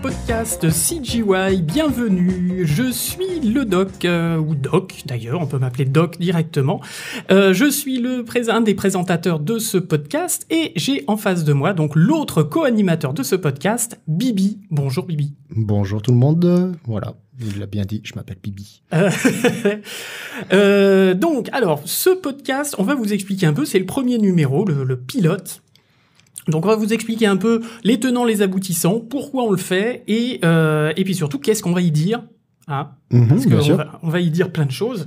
podcast CGY, bienvenue. Je suis le doc, euh, ou doc d'ailleurs, on peut m'appeler doc directement. Euh, je suis le un des présentateurs de ce podcast et j'ai en face de moi donc l'autre co-animateur de ce podcast, Bibi. Bonjour Bibi. Bonjour tout le monde, voilà. Il l'a bien dit, je m'appelle Bibi. Euh, donc, alors, ce podcast, on va vous expliquer un peu, c'est le premier numéro, le pilote. Donc on va vous expliquer un peu les tenants, les aboutissants, pourquoi on le fait, et, euh, et puis surtout qu'est-ce qu'on va y dire. Hein mhm, parce qu'on va, on va y dire plein de choses.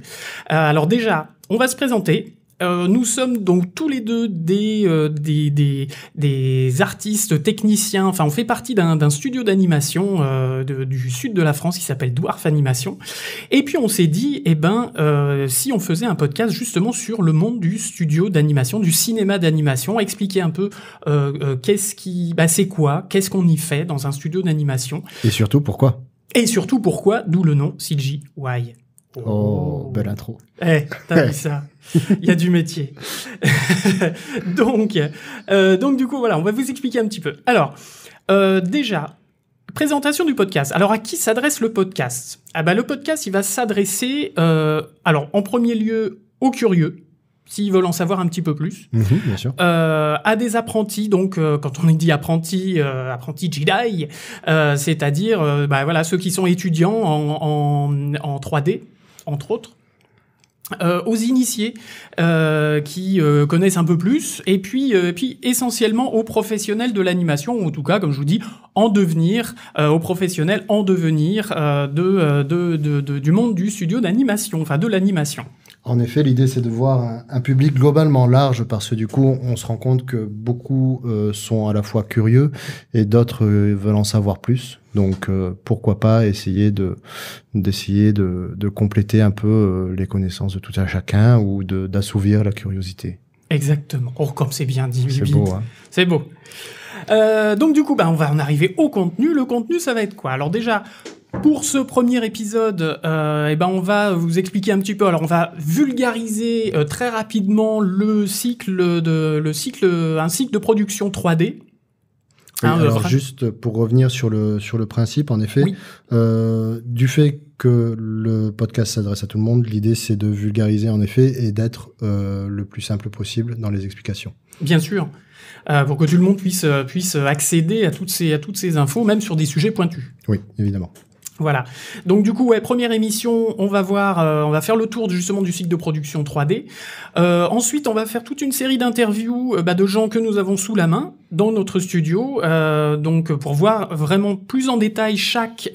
Euh, alors déjà, on va se présenter, euh, nous sommes donc tous les deux euh, des, artistes, techniciens, enfin on fait partie d'un studio d'animation euh, du sud de la France qui s'appelle Dwarf Animation. Et puis on s'est dit, eh ben, si on faisait un podcast justement sur le monde du studio d'animation, du cinéma d'animation, expliquer un peu qu'est-ce qui, bah, c'est quoi, qu'est-ce qu'on y fait dans un studio d'animation. Et surtout pourquoi. Et surtout pourquoi, d'où le nom CGY. Oh, oh, belle intro. Eh, t'as vu ça Il y a du métier. donc, euh, donc du coup, voilà, on va vous expliquer un petit peu. Alors, euh, déjà, présentation du podcast. Alors, à qui s'adresse le podcast Ah bah, le podcast, il va s'adresser, euh, alors, en premier lieu, aux curieux. S'ils veulent en savoir un petit peu plus, mhm, bien sûr. à des apprentis, donc quand on dit apprentis, apprentis Jedi, c'est-à-dire bah, voilà ceux qui sont étudiants en, en, en 3D, entre autres, euh, aux initiés euh, qui euh, connaissent un peu plus, et puis, puis essentiellement aux professionnels de l'animation, ou en tout cas, comme je vous dis, en devenir, aux professionnels en devenir de, du monde du studio d'animation, enfin de l'animation. En effet, l'idée, c'est de voir un, public globalement large parce que du coup, on se rend compte que beaucoup euh, sont à la fois curieux et d'autres euh, veulent en savoir plus. Donc, euh, pourquoi pas essayer de d'essayer de, compléter un peu les connaissances de tout un chacun ou d'assouvir la curiosité. Exactement. Oh, comme c'est bien dit. C'est beau. Hein. c'est beau. donc du coup, bah, on va en arriver au contenu. Le contenu, ça va être quoi Alors déjà, pour ce premier épisode, euh, eh ben on va vous expliquer un petit peu. Alors on va vulgariser euh, très rapidement le cycle de le cycle un cycle de production 3D. Hein, alors juste pour revenir sur le sur le principe, en effet, euh, du fait que le podcast s'adresse à tout le monde, l'idée c'est de vulgariser en effet et d'être le plus simple possible dans les explications. Bien sûr, pour que tout le monde puisse puisse accéder à toutes ces à toutes ces infos, même sur des sujets pointus. Oui, évidemment. Voilà. Donc du coup, ouais, première émission, on va voir, euh, on va faire le tour justement du cycle de production 3D. Euh, ensuite, on va faire toute une série d'interviews euh, bah, de gens que nous avons sous la main dans notre studio, donc pour voir vraiment plus en détail chaque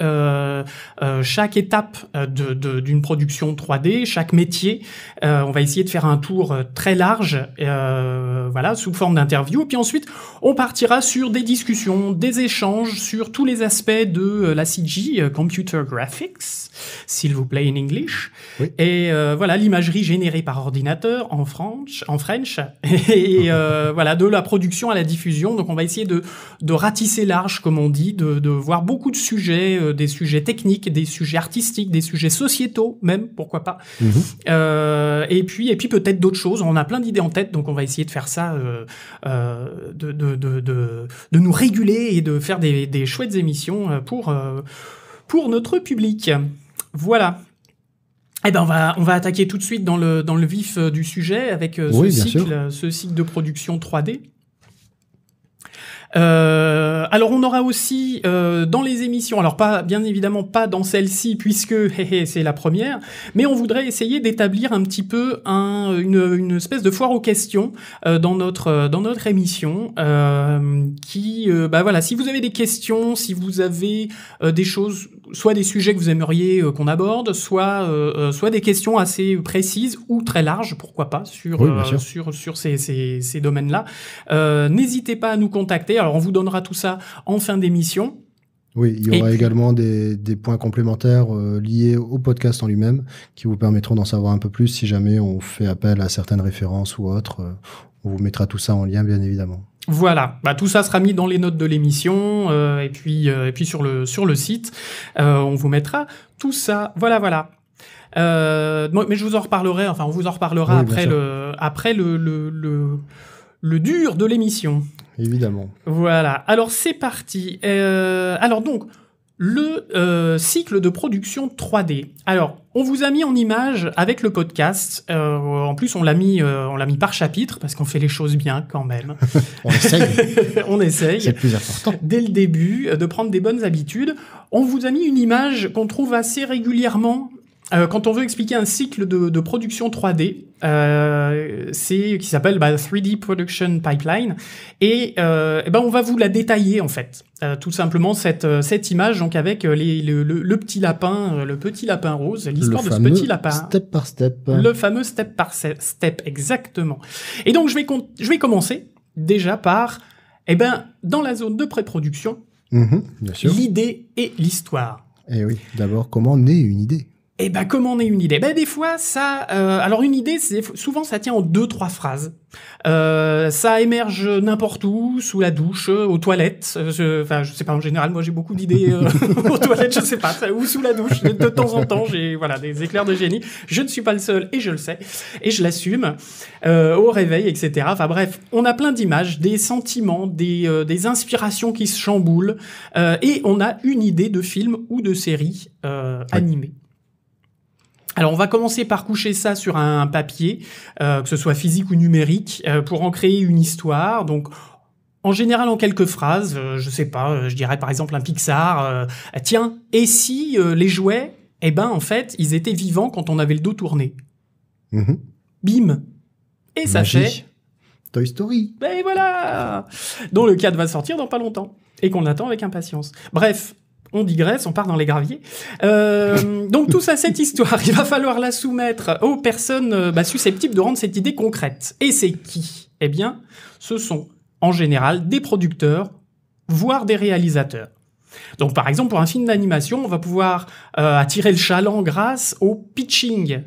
chaque étape d'une production 3D, chaque métier. on va essayer de faire un tour très large, voilà, sous forme d'interviews. Puis ensuite, on partira sur des discussions, des échanges sur tous les aspects de la CG, Euh, Computer Graphics, s'il vous plaît, in English. Et euh, voilà, l'imagerie générée par ordinateur en français, en French. Et euh, voilà, de la production à la diffusion. Donc, on va essayer de, de ratisser large, comme on dit, de, de voir beaucoup de sujets, euh, des sujets techniques, des sujets artistiques, des sujets sociétaux, même, pourquoi pas. Mhm. et puis, et puis peut-être d'autres choses. On a plein d'idées en tête, donc on va essayer de faire ça, de, de, de, nous réguler et de faire des, des chouettes émissions pour pour notre public. Voilà. Eh ben on va, on va attaquer tout de suite dans le, dans le vif euh, du sujet avec euh, ce, cycle, euh, ce cycle de production 3D. alors on aura aussi dans les émissions, alors pas bien évidemment pas dans celle-ci puisque c'est la première, mais on voudrait essayer d'établir un petit peu une, une, espèce de foire aux questions dans notre dans notre émission. qui, bah voilà, si vous avez des questions, si vous avez des choses soit des sujets que vous aimeriez euh, qu'on aborde, soit, euh, euh, soit des questions assez précises ou très larges, pourquoi pas, sur, sur, ces, domaines-là. N'hésitez pas à nous contacter. Alors, on vous donnera tout ça en fin d'émission. Oui, il y aura également des, des, points complémentaires liés au podcast en lui-même qui vous permettront d'en savoir un peu plus si jamais on fait appel à certaines références ou autres. on vous mettra tout ça en lien, bien évidemment. Voilà, bah, tout ça sera mis dans les notes de l'émission euh, et puis, euh, et puis sur, le, sur le site. Euh, on vous mettra tout ça. Voilà, voilà. mais je vous en reparlerai, enfin on vous en reparlera après, le, après le, le, le, le dur de l'émission. Évidemment. Voilà, alors c'est parti. alors donc, le euh, cycle de production 3D. Alors, on vous a mis en image avec le podcast. Euh, en plus, on l'a mis, euh, on l'a mis par chapitre parce qu'on fait les choses bien quand même. on essaye. on essaye. C'est plus important. Dès le début, de prendre des bonnes habitudes. On vous a mis une image qu'on trouve assez régulièrement euh, quand on veut expliquer un cycle de, production 3D, euh, c'est qui s'appelle 3D bah, Production Pipeline, et, euh, eh ben on va vous la détailler en fait, tout simplement cette, cette image donc avec les, le, petit lapin, le petit lapin rose, l'histoire de ce petit lapin. Step par step. Le fameux step par step, exactement. Et donc je vais je vais commencer déjà par et eh ben dans la zone de pré-production, mhm, l'idée et l'histoire. Et eh oui, d'abord comment naît une idée et eh ben comment on est une idée Ben des fois ça, euh, alors une idée c'est souvent ça tient en deux trois phrases. Euh, ça émerge n'importe où, sous la douche, aux toilettes. Euh, enfin je, sais pas en général moi j'ai beaucoup d'idées euh, aux toilettes, je sais pas ou sous la douche de temps en temps j'ai voilà des éclairs de génie. Je ne suis pas le seul et je le sais et je l'assume euh, au réveil etc. Enfin bref on a plein d'images, des sentiments, des des inspirations qui se chamboulent et on a une idée de film ou de série animée. Alors on va commencer par coucher ça sur un papier, euh, que ce soit physique ou numérique, euh, pour en créer une histoire. Donc en général en quelques phrases, euh, je sais pas, je dirais par exemple un Pixar. Tiens, et si les jouets, eh ben en fait ils étaient vivants quand on avait le dos tourné. Mm-hmm. Bim. Et ça Toy Story. Ben voilà. Dont le cadre va sortir dans pas longtemps et qu'on attend avec impatience. Bref, on digresse, on part dans les graviers. Euh, donc tout ça, cette histoire, il va falloir la soumettre aux personnes euh, bah, susceptibles de rendre cette idée concrète. Et c'est qui Eh bien, ce sont en général des producteurs, voire des réalisateurs. Donc par exemple, pour un film d'animation, on va pouvoir euh, attirer le chaland grâce au pitching.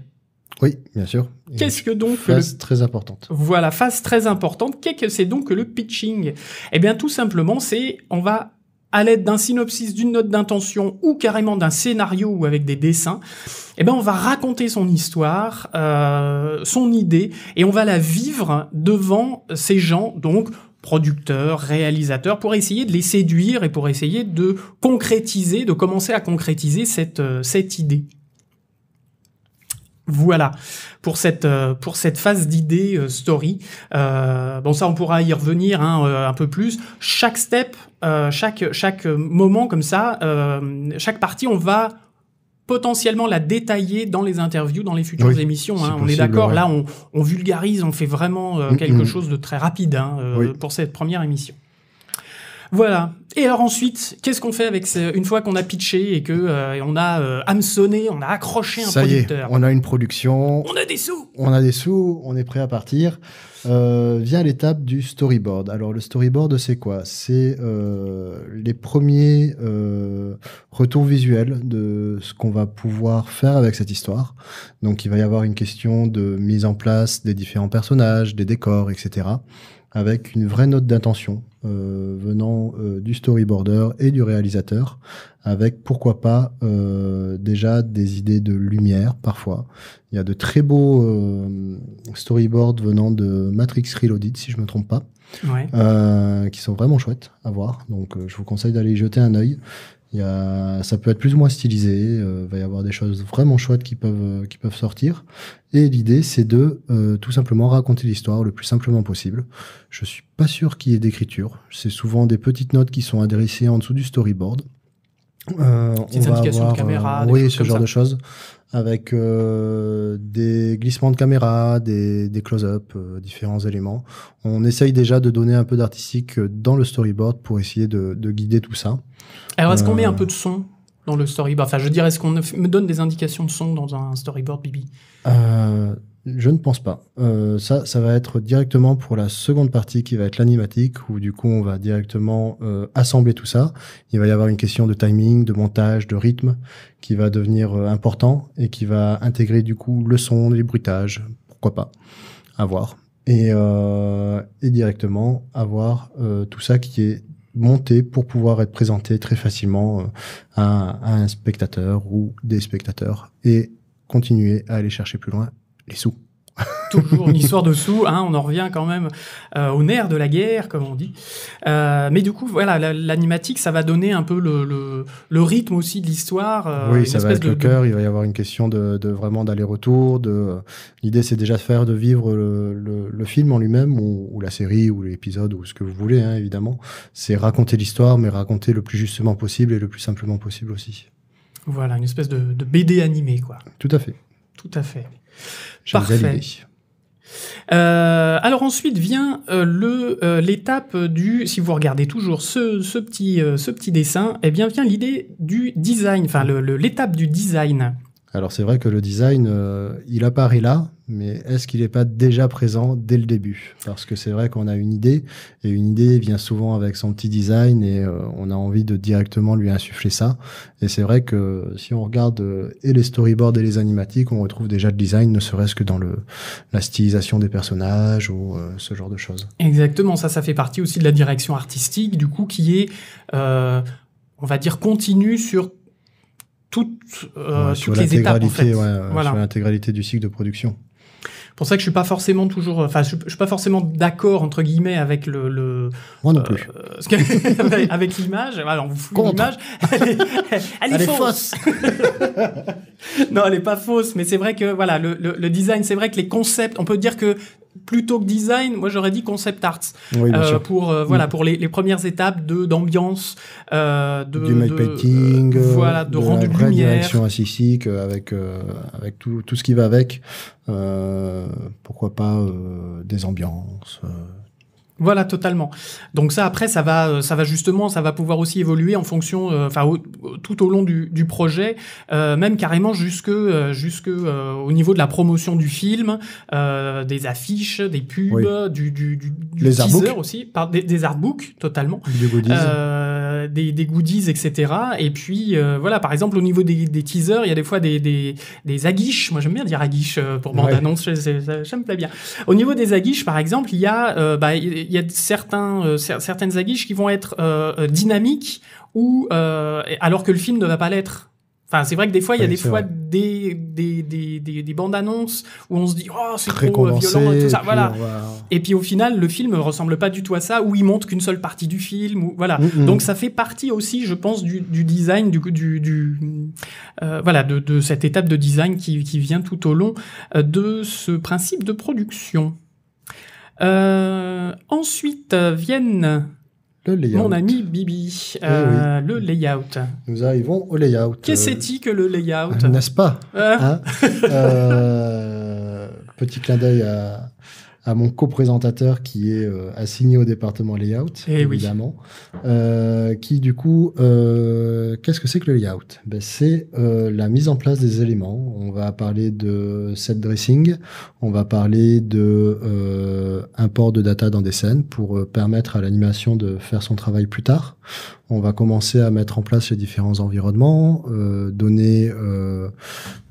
Oui, bien sûr. Qu'est-ce que donc phase très importante. Voilà, phase très importante. Qu'est-ce que c'est donc le pitching Eh bien, tout simplement, c'est on va à l'aide d'un synopsis, d'une note d'intention ou carrément d'un scénario ou avec des dessins, eh ben on va raconter son histoire, euh, son idée, et on va la vivre devant ces gens, donc producteurs, réalisateurs, pour essayer de les séduire et pour essayer de concrétiser, de commencer à concrétiser cette, euh, cette idée. Voilà pour cette euh, pour cette phase d'idée story. bon ça on pourra y revenir hein, un peu plus. Chaque step euh, chaque, chaque moment comme ça, euh, chaque partie, on va potentiellement la détailler dans les interviews, dans les futures émissions. Hein. on est d'accord, là on, vulgarise, on fait vraiment euh, mm, quelque mm. chose de très rapide hein, pour cette première émission. Voilà. Et alors ensuite, qu'est-ce qu'on fait avec une fois qu'on a pitché et que on a euh, hameçonné, on a accroché un Ça producteur y est, On a une production. On a des sous. On a des sous. On est prêt à partir. Euh, vient l'étape du storyboard. Alors le storyboard, c'est quoi C'est euh, les premiers euh, retours visuels de ce qu'on va pouvoir faire avec cette histoire. Donc il va y avoir une question de mise en place des différents personnages, des décors, etc. Avec une vraie note d'intention euh, venant du storyboarder et du réalisateur, avec pourquoi pas euh, déjà des idées de lumière parfois. Il y a de très beaux euh, storyboards venant de Matrix Reloaded, si je me trompe pas, ouais. euh, qui sont vraiment chouettes à voir. Donc euh, je vous conseille d'aller y jeter un œil. Il y a, ça peut être plus ou moins stylisé. il euh, va y avoir des choses vraiment chouettes qui peuvent qui peuvent sortir. Et l'idée, c'est de tout simplement raconter l'histoire le plus simplement possible. Je suis pas sûr qu'il y ait d'écriture. C'est souvent des petites notes qui sont adressées en dessous du storyboard. Euh, euh, des indications on de caméra, oui, ce genre de choses, avec euh, des glissements de caméra, des, des close-up, différents éléments. On essaye déjà de donner un peu d'artistique dans le storyboard pour essayer de, guider tout ça. Alors, est-ce qu'on met un peu de son dans le storyboard Enfin, je dirais, est-ce qu'on me donne des indications de son dans un storyboard, Bibi je ne pense pas. Euh, ça, ça va être directement pour la seconde partie qui va être l'animatique, où du coup on va directement euh, assembler tout ça. Il va y avoir une question de timing, de montage, de rythme qui va devenir euh, important et qui va intégrer du coup le son, les bruitages, pourquoi pas, à voir. Et, euh, et directement avoir tout ça qui est monté pour pouvoir être présenté très facilement à un spectateur ou des spectateurs et continuer à aller chercher plus loin les sous. Toujours une histoire de sous, hein, on en revient quand même euh, au nerf de la guerre, comme on dit. Euh, mais du coup, voilà, l'animatique, ça va donner un peu le, rythme aussi de l'histoire. Euh, oui, ça va être le cœur, il va y avoir une question de, vraiment d'aller-retour. De... L'idée, c'est déjà de faire de vivre le, film en lui-même, ou, la série, ou l'épisode, ou ce que vous voulez, hein, évidemment. C'est raconter l'histoire, mais raconter le plus justement possible et le plus simplement possible aussi. Voilà, une espèce de, de BD animé, quoi. Tout à fait. Tout à fait. Parfait. Euh, alors ensuite vient euh, le euh, l'étape du si vous regardez toujours ce, petit ce petit dessin eh bien vient l'idée du design enfin l'étape du design alors c'est vrai que le design il apparaît là mais est-ce qu'il n'est pas déjà présent dès le début Parce que c'est vrai qu'on a une idée, et une idée vient souvent avec son petit design, et euh, on a envie de directement lui insuffler ça. Et c'est vrai que si on regarde euh, et les storyboards et les animatiques, on retrouve déjà le design, ne serait-ce que dans le, la stylisation des personnages ou euh, ce genre de choses. Exactement, ça, ça fait partie aussi de la direction artistique, du coup, qui est, on va dire, continue sur toutes, euh, sur les étapes ouais, voilà. sur l'intégralité du cycle de production pour ça que je suis pas forcément toujours, enfin, je, suis pas forcément d'accord entre guillemets avec le, le moi non euh, plus, euh, avec l'image. Alors, ah, vous l'image, elle est, Est fausse. non, elle est pas fausse, mais c'est vrai que voilà, le, le, le design, c'est vrai que les concepts, on peut dire que plutôt que design, moi j'aurais dit concept arts euh, pour euh, voilà mm. pour les, premières étapes de d'ambiance, euh, de du de, voilà de, rendu lumière, direction avec avec tout, tout ce qui va avec. pourquoi pas des ambiances. Voilà, totalement. Donc ça, après, ça va, euh, ça va justement, ça va pouvoir aussi évoluer en fonction, euh, enfin, tout au long du, projet, euh, même carrément jusque, jusque au niveau de la promotion du film, des affiches, des pubs, du, teaser aussi, par, des, des artbooks, totalement, des goodies, des, goodies, etc. Et puis voilà, par exemple, au niveau des, des teasers, il y a des fois des, des, des aguiches. Moi, j'aime bien dire aguiche pour bande annonce, ça, ça, bien. Au niveau des aguiches, par exemple, il y a bah, il y a certains, euh, certaines aguiches qui vont être euh, euh, dynamiques ou alors que le film ne va pas l'être. Enfin, c'est vrai que des fois, il y a des fois des, des, des, des, des bandes annonces où on se dit oh c'est trop violent et tout ça, voilà. Puis Et puis au final, le film ressemble pas du tout à ça, où il montre qu'une seule partie du film, ou voilà. Donc ça fait partie aussi, je pense, du, design, du, du, du voilà, de, de, cette étape de design qui, qui vient tout au long de ce principe de production. Euh, ensuite euh, viennent le mon ami Bibi, eh euh, le layout. Nous arrivons au layout. Qu'est-ce euh... que le layout N'est-ce pas hein Petit clin d'œil à, à mon coprésentateur qui est euh, assigné au département layout, eh évidemment, euh, qui du coup, euh, qu'est-ce que c'est que le layout ben, C'est euh, la mise en place des éléments. On va parler de set dressing, on va parler de import euh, de data dans des scènes pour permettre à l'animation de faire son travail plus tard. On va commencer à mettre en place les différents environnements, donner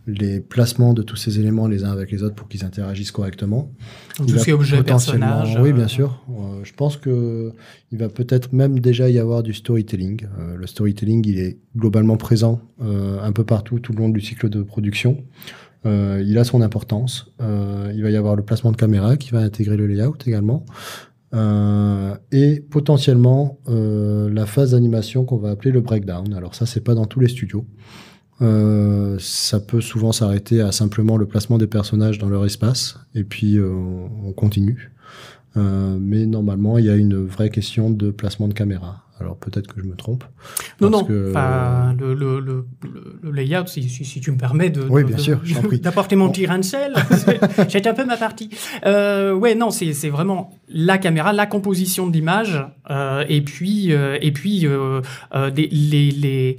les placements de tous ces éléments les uns avec les autres pour qu'ils interagissent correctement. tout ce qui est objet, personnage. Oui, euh, bien sûr. Euh, je pense que il va peut-être même déjà y avoir du storytelling. Euh, le storytelling, il est globalement présent un peu partout tout le long du cycle de production. il a son importance. il va y avoir le placement de caméra qui va intégrer le layout également. et potentiellement la phase d'animation qu'on va appeler le breakdown. Alors ça, c'est pas dans tous les studios. Euh, ça peut souvent s'arrêter à simplement le placement des personnages dans leur espace, et puis euh, on continue. Euh, mais normalement, il y a une vraie question de placement de caméra. Alors peut-être que je me trompe. Non, non. Enfin, le, le, le, le, layout, si, tu me permets de, sûr, d'apporter mon bon. petit sel, j'ai un peu ma partie. Euh, ouais, non, c'est, vraiment la caméra, la composition de l'image, et puis, et puis les, les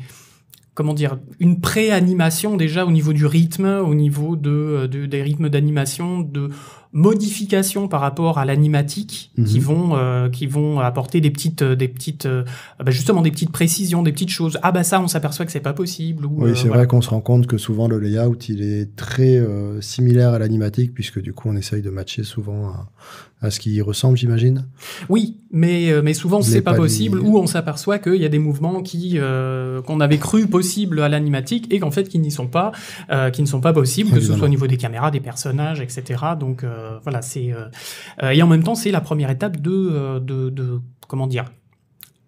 comment dire, une pré-animation déjà au niveau du rythme, au niveau de, euh, des rythmes d'animation, de modifications par rapport à l'animatique qui mhm. vont euh, qui vont apporter des petites euh, des petites bah justement des petites précisions, des petites choses. Ah bah ça, on s'aperçoit que c'est pas possible. Ou, oui, c'est vrai qu'on se rend compte que souvent le layout il est très similaire à l'animatique puisque du coup on essaye de matcher souvent à ce qui ressemble, j'imagine. Oui, mais, euh, mais souvent c'est pas, pas, possible, ou on s'aperçoit qu'il y a des mouvements qui euh, qu'on avait cru possibles à l'animatique et qu'en fait qui n'y sont pas, euh, qui ne sont pas possibles, que ce soit au niveau des caméras, des personnages, etc. Donc voilà, c'est et en même temps c'est la première étape de, de, comment dire,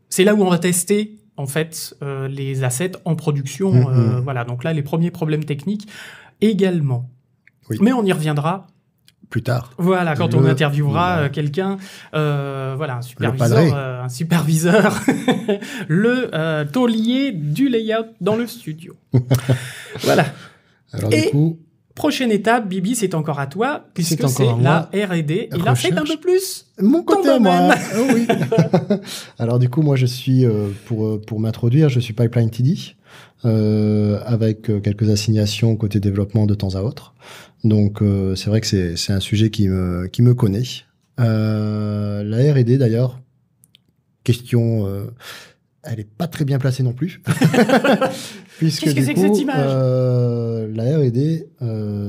c'est là où on va tester en fait les assets en production. Mm-hmm. voilà, donc là les premiers problèmes techniques également. Mais on y reviendra plus tard. Voilà, quand on interviewera euh, quelqu'un, euh, voilà, un superviseur, euh, un superviseur, le taulier du layout dans le studio. voilà. Et Prochaine étape, Bibi, c'est encore à toi, puisque c'est, la R&D. Il là, fait un peu plus mon côté à moi. Ah Alors du coup, moi, je suis pour pour m'introduire, je suis Pipeline TD. avec quelques assignations côté développement de temps à autre. Donc euh, c'est vrai que c'est un sujet qui me, qui me connaît. Euh, la RD d'ailleurs, question, euh, elle n'est pas très bien placée non plus. Qu'est-ce que c'est que cette image La RD,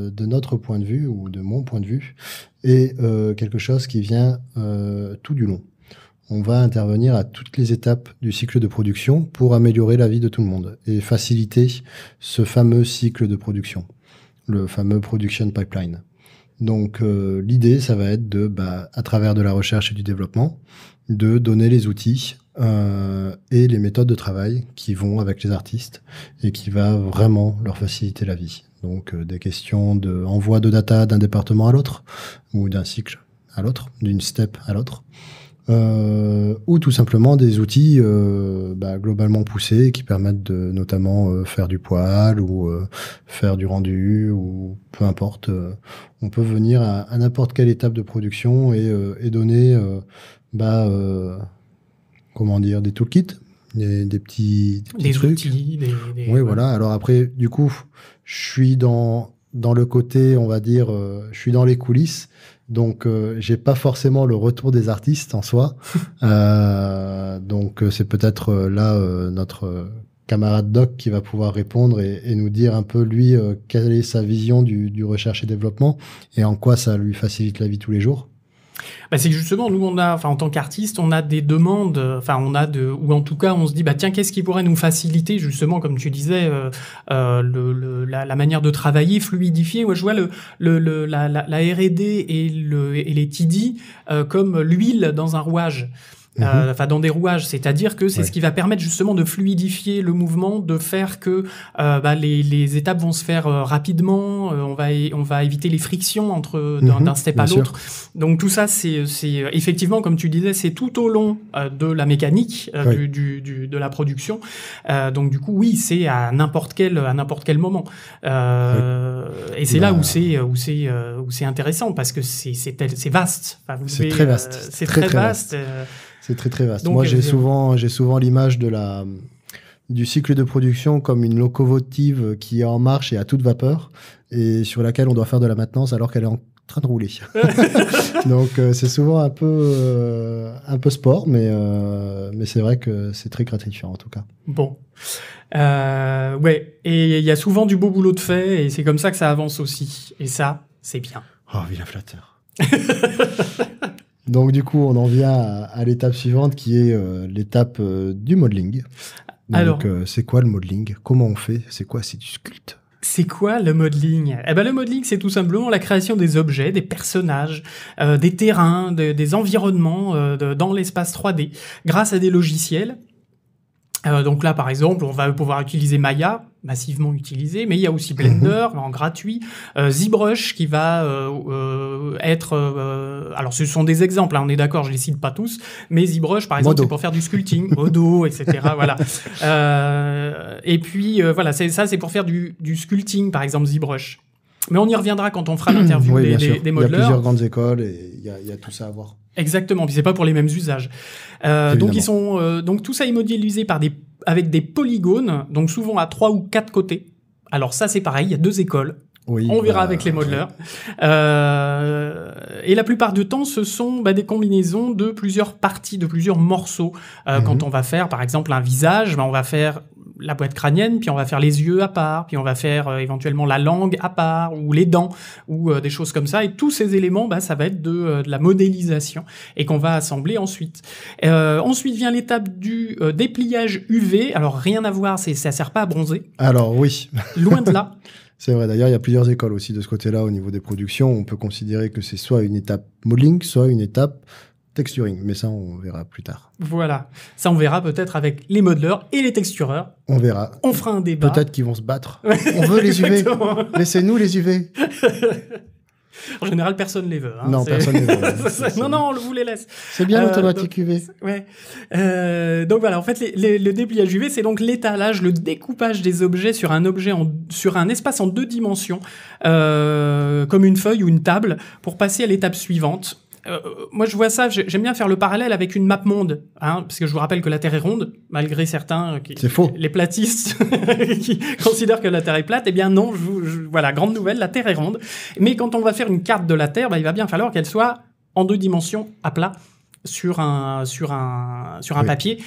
de notre point de vue, ou de mon point de vue, est quelque chose qui vient tout du long. On va intervenir à toutes les étapes du cycle de production pour améliorer la vie de tout le monde et faciliter ce fameux cycle de production le fameux production pipeline. Donc euh, l'idée, ça va être de, bah, à travers de la recherche et du développement, de donner les outils euh, et les méthodes de travail qui vont avec les artistes et qui va vraiment leur faciliter la vie. Donc euh, des questions de de data d'un département à l'autre ou d'un cycle à l'autre, d'une step à l'autre. Euh, ou tout simplement des outils euh, bah, globalement poussés qui permettent de notamment euh, faire du poil ou faire du rendu ou peu importe. on peut venir à, n'importe quelle étape de production et, donner bah, comment dire des toolkits. Des, des petits, des, trucs. oui, voilà. Alors après, du coup, je suis dans, dans le côté, on va dire, je suis dans les coulisses donc, euh, j'ai pas forcément le retour des artistes en soi. Euh, donc, euh, c'est peut-être là notre camarade Doc qui va pouvoir répondre et, nous dire un peu lui quelle est sa vision du, recherche et développement et en quoi ça lui facilite la vie tous les jours bah c'est justement nous on a enfin en tant qu'artiste on a des demandes euh, enfin on a de ou en tout cas on se dit bah tiens qu'est-ce qui pourrait nous faciliter justement comme tu disais euh, euh le, la, la, manière de travailler fluidifier ouais je vois le, le la, la, la R&D et le et les TD euh, comme l'huile dans un rouage euh, mhm. enfin dans des rouages, c'est-à-dire que c'est ce qui va permettre justement de fluidifier le mouvement, de faire que euh, bah, les, les, étapes vont se faire euh, rapidement, euh, on, va on va éviter les frictions entre mhm. d'un step à l'autre. Donc tout ça, c'est effectivement, comme tu disais, c'est tout au long de la mécanique du, du, du, de la production. donc du coup, oui, c'est à n'importe quel à n'importe quel moment. Et c'est là où bah. c'est où c'est où c'est intéressant parce que c'est vaste. c'est très vaste. c'est très, vaste c'est très très vaste. Moi, j'ai souvent, j'ai souvent l'image de la du cycle de production comme une locomotive qui est en marche et à toute vapeur et sur laquelle on doit faire de la maintenance alors qu'elle est en train de rouler. Donc euh, c'est souvent un peu euh, un peu sport, mais euh, mais c'est vrai que c'est très gratifiant en tout cas. Bon, ouais, et il y a souvent du beau boulot de fait et c'est comme ça que ça avance aussi. Et ça, c'est bien. Oh, vilain flatteur. Donc du coup, on en vient à, l'étape suivante qui est euh, l'étape euh, du modeling. Alors, euh, c'est quoi le modeling Comment on fait C'est quoi C'est du sculpte c'est quoi le modeling Eh ben le modeling, c'est tout simplement la création des objets, des personnages, des terrains, des environnements dans l'espace 3D grâce à des logiciels euh, donc là, par exemple, on va pouvoir utiliser Maya, massivement utilisé, mais il y a aussi Blender mhm. en gratuit, euh, ZBrush qui va euh, euh, être... alors ce sont des exemples, hein, on est d'accord, je les cite pas tous, mais ZBrush, par exemple, c'est pour faire du sculpting, Modo, etc. voilà. et puis, voilà, ça, c'est pour faire du, du sculpting, par exemple, ZBrush. Mais on y reviendra quand on fera l'interview des, des, Il y a plusieurs grandes écoles et il y, y, a tout ça à voir. Exactement, puis c'est pas pour les mêmes usages. Euh, donc ils sont euh, donc tout ça est modélisé par des avec des polygones, donc souvent à trois ou quatre côtés. Alors ça c'est pareil, il y a deux écoles. on verra bah, avec les modeleurs. Euh, et la plupart du temps, ce sont bah, des combinaisons de plusieurs parties, de plusieurs morceaux. Mhm. Quand on va faire, par exemple, un visage, bah, on va faire la boîte crânienne, puis on va faire les yeux à part, puis on va faire euh, éventuellement la langue à part, ou les dents, ou euh, des choses comme ça. Et tous ces éléments, bah, ça va être de, euh, la modélisation, et qu'on va assembler ensuite. ensuite vient l'étape du dépliage UV. Alors rien à voir, c'est, ça sert pas à bronzer. Alors oui. Loin de là. C'est vrai, d'ailleurs, il y a plusieurs écoles aussi de ce côté-là au niveau des productions. On peut considérer que c'est soit une étape modeling, soit une étape texturing, mais ça on verra plus tard. Voilà, ça on verra peut-être avec les modeleurs et les textureurs. On verra. On fera un débat. Peut-être qu'ils vont se battre. on veut les UV. Laissez-nous les UV. En général, personne les veut. Hein. Non, personne les veut. non, non, on vous les laisse. C'est bien euh, l'automatique UV. Euh, donc voilà, en fait, le dépliage UV, c'est donc l'étalage, le découpage des objets sur un objet, sur un espace en deux dimensions, euh, comme une feuille ou une table, pour passer à l'étape suivante, euh, euh, moi je vois ça, j'aime bien faire le parallèle avec une map monde, hein, parce que je vous rappelle que la Terre est ronde, malgré certains euh, faux. les platistes qui considèrent que la Terre est plate. Eh bien non, voilà, grande nouvelle, la Terre est ronde. Mais quand on va faire une carte de la Terre, bah, il va bien falloir qu'elle soit en deux dimensions à plat sur un sur un sur un papier.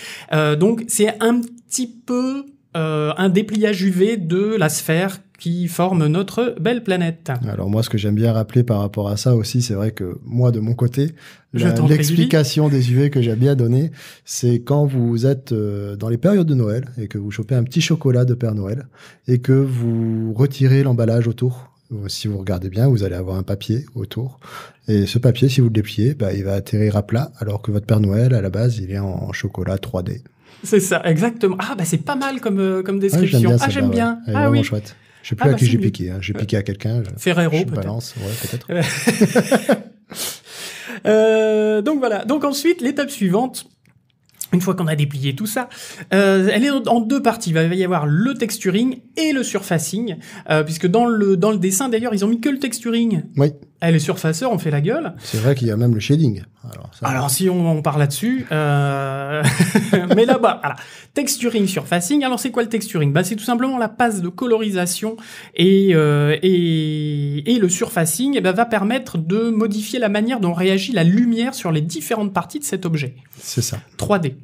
donc c'est un petit peu euh, un dépliage UV de la sphère qui forme notre belle planète. Alors moi, ce que j'aime bien rappeler par rapport à ça aussi, c'est vrai que moi, de mon côté, l'explication des UV que j'aime bien donner, c'est quand vous êtes euh, dans les périodes de Noël et que vous chopez un petit chocolat de Père Noël et que vous retirez l'emballage autour. Euh, si vous regardez bien, vous allez avoir un papier autour. Et ce papier, si vous le dépliez, bah, il va atterrir à plat, alors que votre Père Noël, à la base, il est en chocolat 3D. C'est ça, exactement. Ah, bah, c'est pas mal comme, euh, comme description. ah, j'aime bien. Ah, ah oui. chouette. Je sais ah, plus à bah, qui j'ai piqué. Hein. J'ai euh, piqué à quelqu'un. Ferrero, balance, peut-être. Euh, donc voilà. Donc ensuite, l'étape suivante. Une fois qu'on a déplié tout ça, elle est en deux parties. Il va y avoir le texturing et le surfacing, puisque dans le dans le dessin d'ailleurs, ils ont mis que le texturing. Oui. elle est surfaceur on fait la gueule. C'est vrai qu'il y a même le shading. Alors, si on, on part là-dessus, euh, mais là-bas, voilà. texturing surfacing. Alors c'est quoi le texturing bah, C'est tout simplement la passe de colorisation et, euh, et, le surfacing et eh ben, va permettre de modifier la manière dont réagit la lumière sur les différentes parties de cet objet. C'est ça. 3D.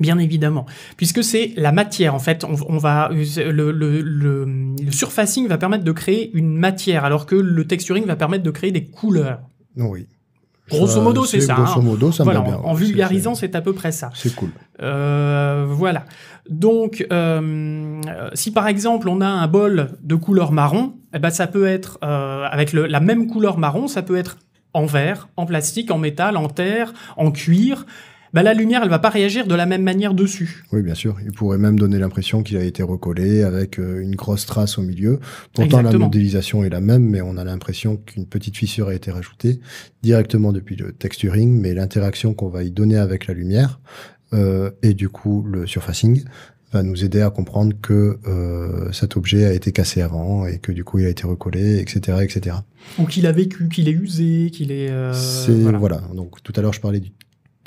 Bien évidemment, puisque c'est la matière en fait. On, va le, le, surfacing va permettre de créer une matière, alors que le texturing va permettre de créer des couleurs. Oui. Grosso modo, c'est ça. Grosso hein. modo, ça bien. En, vulgarisant, c'est à peu près ça. C'est cool. Euh, voilà. Donc, euh, si par exemple on a un bol de couleur marron, eh ben, ça peut être euh, avec le, la même couleur marron, ça peut être en verre, en plastique, en métal, en terre, en cuir, bah, la lumière, elle va pas réagir de la même manière dessus. Oui, bien sûr. Il pourrait même donner l'impression qu'il a été recollé avec euh, une grosse trace au milieu. Pourtant, la modélisation est la même, mais on a l'impression qu'une petite fissure a été rajoutée directement depuis le texturing, mais l'interaction qu'on va y donner avec la lumière euh, et du coup le surfacing va nous aider à comprendre que euh, cet objet a été cassé avant et que du coup il a été recollé, etc., etc. Ou qu'il a vécu, qu'il est usé, qu'il est. voilà. Donc tout à l'heure je parlais du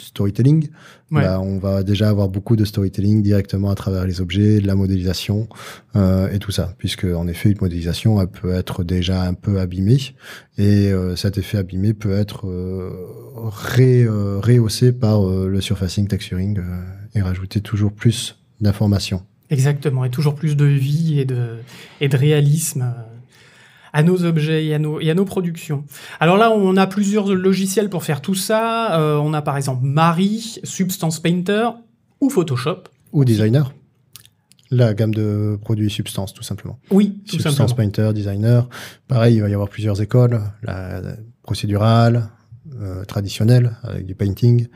storytelling, on va déjà avoir beaucoup de storytelling directement à travers les objets, de la modélisation euh, et tout ça, puisque en effet une modélisation elle peut être déjà un peu abîmée et euh, cet effet abîmé peut être euh, rehaussé par le surfacing, texturing et rajouter toujours plus d'informations. Exactement, et toujours plus de vie et de, et de réalisme à nos objets et à nos, nos productions. Alors là, on a plusieurs logiciels pour faire tout ça. Euh, on a par exemple Marie, Substance Painter ou Photoshop. Ou Designer la gamme de produits Substance, tout simplement. Oui, tout Substance Painter, Designer. Pareil, il va y avoir plusieurs écoles, la procédurale, euh, traditionnelle, avec du painting,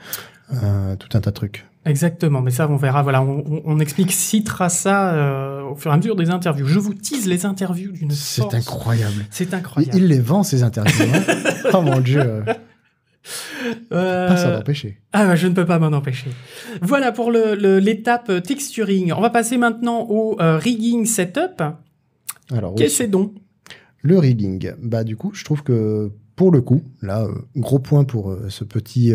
euh, tout un tas de trucs. Exactement, mais ça, on verra. Voilà, on, on, explique, citera ça euh, au fur et à mesure des interviews. Je vous tease les interviews d'une C'est incroyable. C'est incroyable. Il, les vend, ces interviews. Hein. oh mon Dieu. Euh... Pas s'en empêcher. Ah, bah, je ne peux pas m'en empêcher. Voilà pour l'étape le, euh, texturing. On va passer maintenant au euh, rigging setup. Alors, qu'est-ce que donc Le rigging. Bah, du coup, je trouve que pour le coup, là, gros point pour ce petit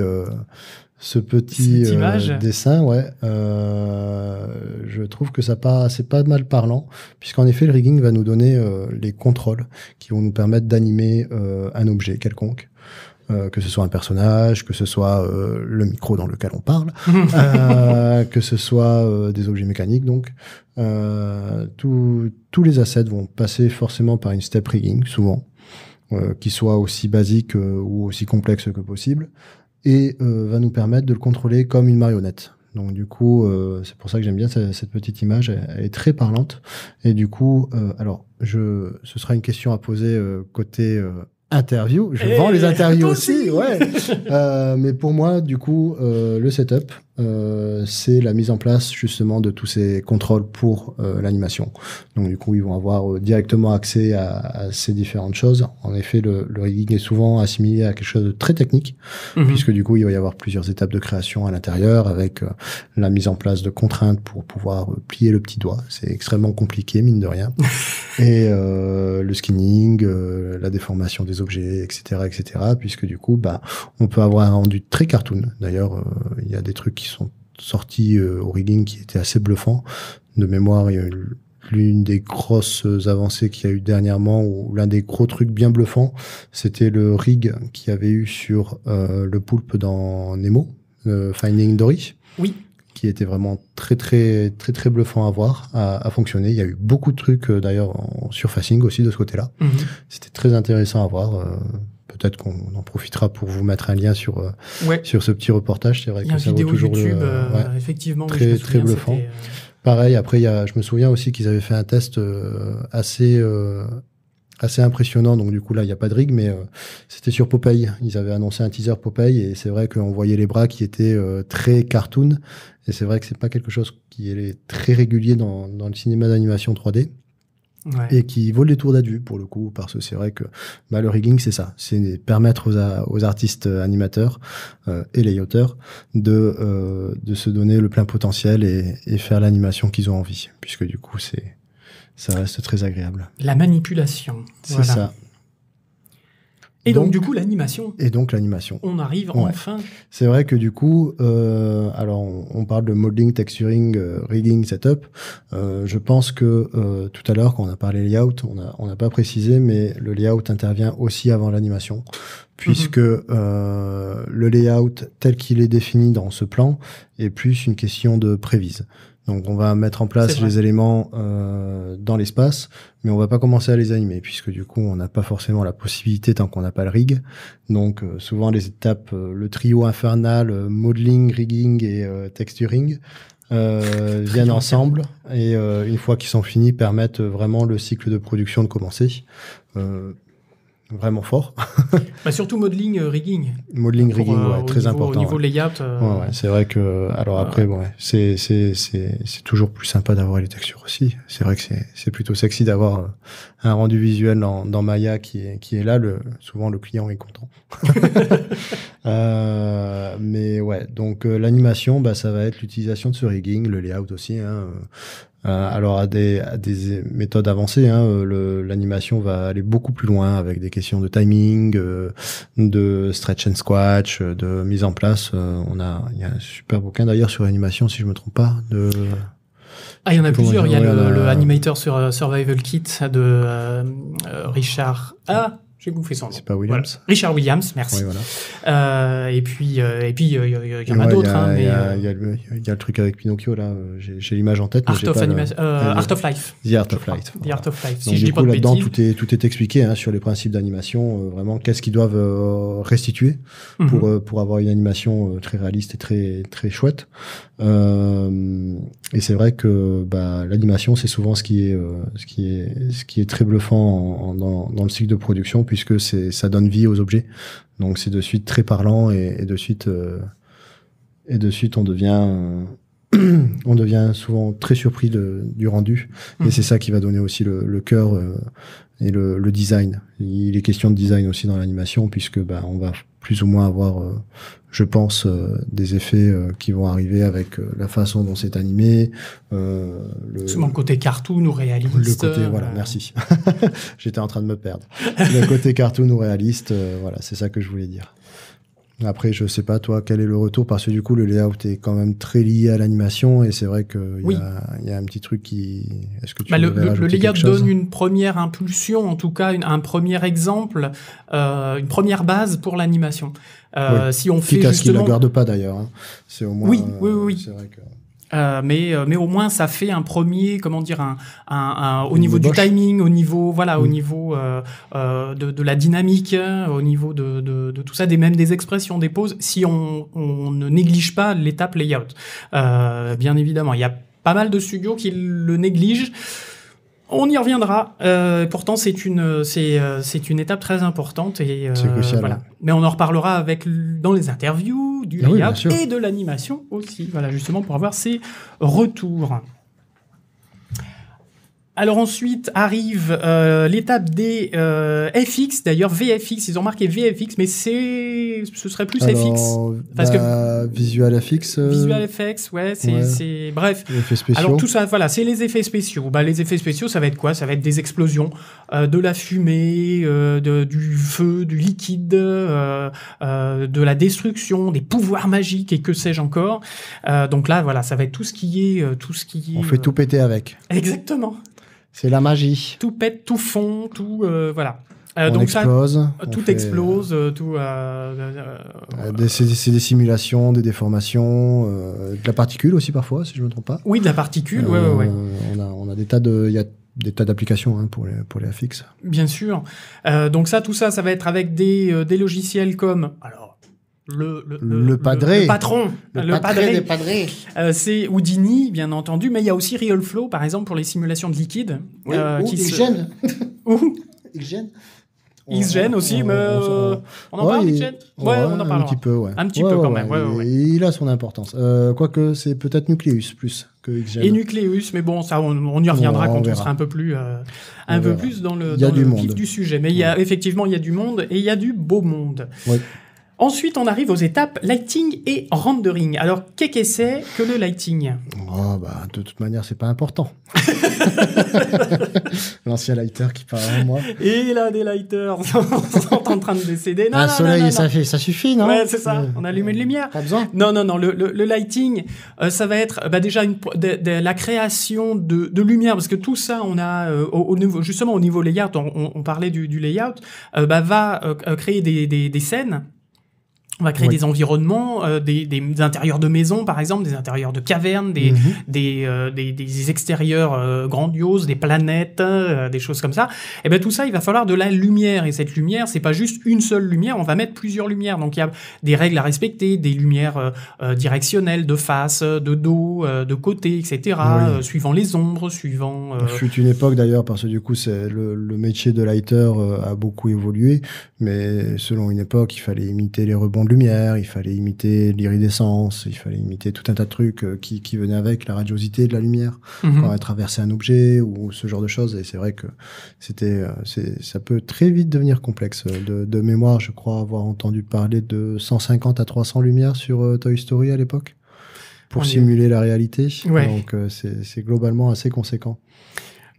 ce petit euh, dessin, ouais, euh, je trouve que ça pas, c'est pas mal parlant, puisqu'en effet le rigging va nous donner euh, les contrôles qui vont nous permettre d'animer un objet quelconque. que ce soit un personnage, que ce soit le micro dans lequel on parle, que ce soit des objets mécaniques, donc tout, tous les assets vont passer forcément par une step rigging, souvent, qui soit aussi basique ou aussi complexe que possible et euh, va nous permettre de le contrôler comme une marionnette. Donc du coup, euh, c'est pour ça que j'aime bien cette, petite image, elle, est très parlante. Et du coup, euh, alors, je, ce sera une question à poser côté interview. Je vends eh, les interviews aussi, aussi ouais. mais pour moi, du coup, le setup, euh, c'est la mise en place justement de tous ces contrôles pour euh, l'animation. Donc du coup, ils vont avoir euh, directement accès à, ces différentes choses. En effet, le, rigging est souvent assimilé à quelque chose de très technique, mhm. puisque du coup, il va y avoir plusieurs étapes de création à l'intérieur, avec la mise en place de contraintes pour pouvoir plier le petit doigt. C'est extrêmement compliqué, mine de rien. Et le skinning, la déformation des objets, etc., etc., puisque du coup, bah, on peut avoir un rendu très cartoon. D'ailleurs, il y a des trucs qui sont sortis euh, au rigging qui était assez bluffant De mémoire, il y a l'une des grosses avancées qu'il y a eu dernièrement, ou l'un des gros trucs bien bluffants, c'était le rig qu'il y avait eu sur euh, le poulpe dans Nemo, euh, Finding Dory. Oui. Qui était vraiment très, très, très, très bluffant à voir, à, fonctionner. Il y a eu beaucoup de trucs, d'ailleurs, en surfacing aussi de ce côté-là. Mhm. C'était très intéressant à voir peut-être qu'on en profitera pour vous mettre un lien sur, euh, sur ce petit reportage. C'est vrai que ça vaut toujours YouTube, euh, effectivement, très, très bluffant. Euh, Pareil, après, y a, je me souviens aussi qu'ils avaient fait un test assez assez impressionnant. Donc du coup là, il n'y a pas de rig, mais c'était sur Popeye. Ils avaient annoncé un teaser Popeye et c'est vrai qu'on voyait les bras qui étaient très cartoon. Et c'est vrai que c'est pas quelque chose qui est très régulier dans, dans le cinéma d'animation 3D et qui vaut le détour d'adieu pour le coup parce que c'est vrai que bah, le rigging c'est ça c'est permettre aux, artistes animateurs euh, et les auteurs euh, de se donner le plein potentiel et, faire l'animation qu'ils ont envie puisque du coup c'est ça reste très agréable la manipulation c'est ça et donc, du coup, l'animation. Et donc, l'animation. On arrive enfin. C'est vrai que du coup, euh, alors, on, parle de modeling, texturing, euh, rigging, setup. Euh, je pense que tout à l'heure, quand on a parlé layout, on n'a pas précisé, mais le layout intervient aussi avant l'animation puisque mhm. le layout tel qu'il est défini dans ce plan est plus une question de prévise. Donc on va mettre en place les éléments euh, dans l'espace, mais on va pas commencer à les animer puisque du coup on n'a pas forcément la possibilité tant qu'on n'a pas le rig. Donc euh, souvent les étapes, euh, le trio infernal, modeling, rigging et texturing viennent ensemble et une fois qu'ils sont finis permettent vraiment le cycle de production de commencer vraiment fort. bah surtout modeling euh, rigging. Modeling rigging, euh, ouais, très important. Au niveau layout. Euh, ouais, c'est vrai que alors après bon, c'est c'est c'est c'est toujours plus sympa d'avoir les textures aussi. C'est vrai que c'est c'est plutôt sexy d'avoir un rendu visuel dans, Maya qui est qui est là. Le souvent le client est content. mais ouais, donc l'animation, bah ça va être l'utilisation de ce rigging, le layout aussi. Hein, euh, alors à des, méthodes avancées, hein, euh, l'animation va aller beaucoup plus loin avec des questions de timing, euh, de stretch and squash, de mise en place. on a, il y a un super bouquin d'ailleurs sur l'animation, si je me trompe pas, de ah, il y en a plusieurs. Il y a le, Animator sur Survival Kit de Richard A. J'ai bouffé son nom. C'est pas Williams Richard Williams, merci. euh, et puis, euh, et puis, il y, en a d'autres. Il y, y, y, a le truc avec Pinocchio là. Euh, j'ai l'image en tête. Art, of, pas euh, Art of Life. The Art of Life. The Art of Life. Donc, du coup, là-dedans, tout est tout est expliqué hein, sur les principes d'animation. vraiment, qu'est-ce qu'ils doivent restituer pour mhm. pour avoir une animation très réaliste et très très chouette. Euh, et c'est vrai que bah, l'animation, c'est souvent ce qui est, euh, ce qui est, ce qui est très bluffant dans, dans, le cycle de production, puisque c'est, ça donne vie aux objets. Donc c'est de suite très parlant et, de suite, euh, et de suite on devient, on devient souvent très surpris de, du rendu. Et mmh. c'est ça qui va donner aussi le, le cœur et le, design. Il est question de design aussi dans l'animation, puisque bah, on va plus ou moins avoir, euh, je pense, euh, des effets euh, qui vont arriver avec la façon dont c'est animé. le, Souvent le côté cartoon ou réaliste. Le côté, voilà, merci. J'étais en train de me perdre. le côté cartoon ou réaliste, voilà, c'est ça que je voulais dire. Après, je sais pas toi quel est le retour parce que du coup le layout est quand même très lié à l'animation et c'est vrai que il y, a un petit truc qui. Est-ce que tu bah, le, le, layout donne une première impulsion, en tout cas un premier exemple, euh, une première base pour l'animation. Euh, si on fait ce qu'il ne garde pas d'ailleurs. Hein. C'est au moins. Oui, euh, oui, oui. Vrai que... Euh, mais, euh, mais au moins ça fait un premier comment dire un, un, au niveau du timing au niveau voilà au mm. niveau euh, euh, de, de, la dynamique hein, au niveau de, de, de, tout ça des même des expressions des pauses si on, on ne néglige pas l'étape layout bien évidemment il y a pas mal de studios qui le négligent on y reviendra. Euh, pourtant, c'est une, c'est, c'est une étape très importante et voilà. Mais on en reparlera avec dans les interviews, du layout ah et de l'animation aussi. Voilà, justement pour avoir ces retours. Alors ensuite arrive euh, l'étape des euh, FX, d'ailleurs VFX, ils ont marqué VFX, mais c'est ce serait plus FX. Bah, Parce Visual FX. Euh, Visual FX, ouais, c'est bref. Effets spéciaux. Alors tout ça, voilà, c'est les effets spéciaux. Bah, les effets spéciaux, ça va être quoi Ça va être des explosions, de la fumée, du feu, du liquide, de la destruction, des pouvoirs magiques et que sais-je encore. donc là, voilà, ça va être tout ce qui est, tout ce qui. On fait tout péter avec. Exactement. C'est la magie. Tout pète, tout fond, tout euh, voilà. Euh, on donc explose, ça, euh, tout explose, tout. c'est des simulations, des déformations, de la particule aussi parfois, si je ne me trompe pas. Oui, de la particule. Ouais, ouais, On, a, des tas de, il y a des tas d'applications hein, pour les pour les affixes. Bien sûr. donc ça, tout ça, ça va être avec des des logiciels comme alors le, le, padré. le, patron, le, padré, euh, c'est Houdini, bien entendu, mais il y a aussi Real Flow, par exemple, pour les simulations de liquide. Euh, ou qui Xgen. Ou Xgen. Xgen aussi, mais euh, on, en parle, Xgen ouais, ouais, on en parle. Un petit peu, ouais. Un petit peu quand même, Il a son importance. Quoique, c'est peut-être Nucleus plus que Xgen. Et Nucleus, mais bon, ça, on, y reviendra quand on sera un peu plus, un peu plus dans le, dans du, du sujet. Mais il y a, effectivement, il y a du monde et il y a du beau monde. Ouais. Ensuite, on arrive aux étapes lighting et rendering. Alors, qu'est-ce que c'est que le lighting oh, bah, De toute manière, c'est pas important. L'ancien lighter qui parle à moi. Et là, des lighters sont en train de décéder. Un soleil, ça, suffit, non ouais, c'est ça. Euh, on allume une lumière. Pas besoin. Non, non, non. Le, lighting, euh, ça va être bah, déjà une, la création de, lumière, parce que tout ça, on a euh, au, niveau, justement au niveau layout, on, on, parlait du, layout, bah, va créer des, des scènes on va créer des environnements, euh, des, intérieurs de maisons, par exemple, des intérieurs de cavernes, des, mhm. euh, des, extérieurs euh, grandioses, des planètes, des choses comme ça. Et eh bien tout ça, il va falloir de la lumière. Et cette lumière, c'est pas juste une seule lumière, on va mettre plusieurs lumières. Donc il y a des règles à respecter, des lumières directionnelles, de face, de dos, de côté, etc. suivant les ombres, suivant. Je fut une époque d'ailleurs, parce que du coup, c'est le, le, métier de lighter a beaucoup évolué, mais selon une époque, il fallait imiter les rebonds lumière, il fallait imiter l'iridescence, il fallait imiter tout un tas de trucs euh, qui, qui venaient avec la radiosité de la lumière mhm. quand elle traversait un objet ou ce genre de choses. Et c'est vrai que c'était, euh, ça peut très vite devenir complexe. Euh, de, de, mémoire, je crois avoir entendu parler de 150 à 300 lumières sur Toy Story à l'époque pour ah, simuler la réalité. Donc c'est globalement assez conséquent.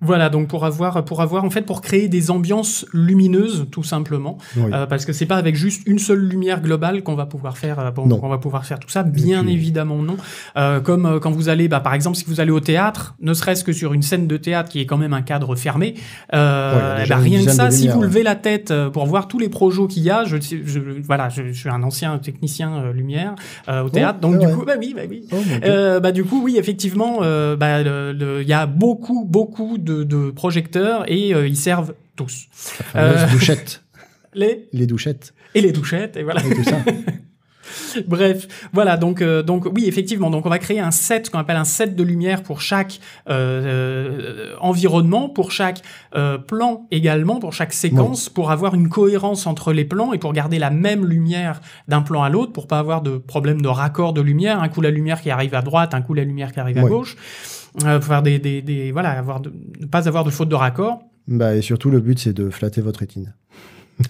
Voilà, donc pour avoir, pour avoir, en fait, pour créer des ambiances lumineuses, tout simplement, euh, parce que c'est pas avec juste une seule lumière globale qu'on va pouvoir faire, euh, qu'on va pouvoir faire tout ça, bien évidemment non. Euh, comme quand vous allez, bah, par exemple, si vous allez au théâtre, ne serait-ce que sur une scène de théâtre qui est quand même un cadre fermé, euh, bah, rien que ça, si vous levez la tête pour voir tous les projets qu'il y a, je, voilà, je, suis un ancien technicien lumière au oh, théâtre, donc du coup, bah oui, bah oui, oh, bah du coup, oui, effectivement, bah, il y a beaucoup, beaucoup de de, projecteurs et euh, ils servent tous. Euh, les douchette. Les douchettes. Et les douchettes, et voilà. Bref, voilà, donc, euh, donc oui, effectivement, donc on va créer un set, qu'on appelle un set de lumière pour chaque environnement, pour chaque plan également, pour chaque séquence, pour avoir une cohérence entre les plans et pour garder la même lumière d'un plan à l'autre, pour pas avoir de problème de raccord de lumière, un coup la lumière qui arrive à droite, un coup la lumière qui arrive à gauche. Euh, des, voilà, avoir ne pas avoir de faute de raccord. Bah, et surtout, le but, c'est de flatter votre rétine.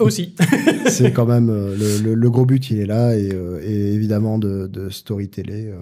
Aussi. c'est quand même euh, le, gros but, il est là, et, euh, évidemment de, de storyteller.